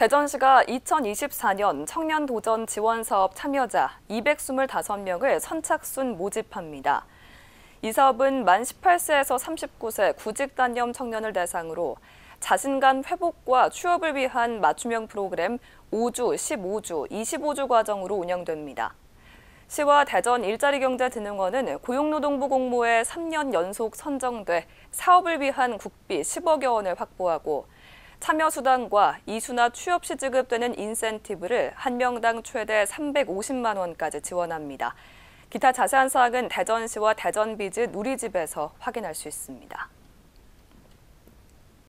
대전시가 2024년 청년도전 지원사업 참여자 225명을 선착순 모집합니다. 이 사업은 만 18세에서 39세 구직단념 청년을 대상으로 자신감 회복과 취업을 위한 맞춤형 프로그램 5주, 15주, 25주 과정으로 운영됩니다. 시와 대전 일자리경제진흥원은 고용노동부 공모에 3년 연속 선정돼 사업을 위한 국비 10억여 원을 확보하고 참여수당과 이수나 취업 시 지급되는 인센티브를 한 명당 최대 350만 원까지 지원합니다. 기타 자세한 사항은 대전시와 대전비즈 누리집에서 확인할 수 있습니다.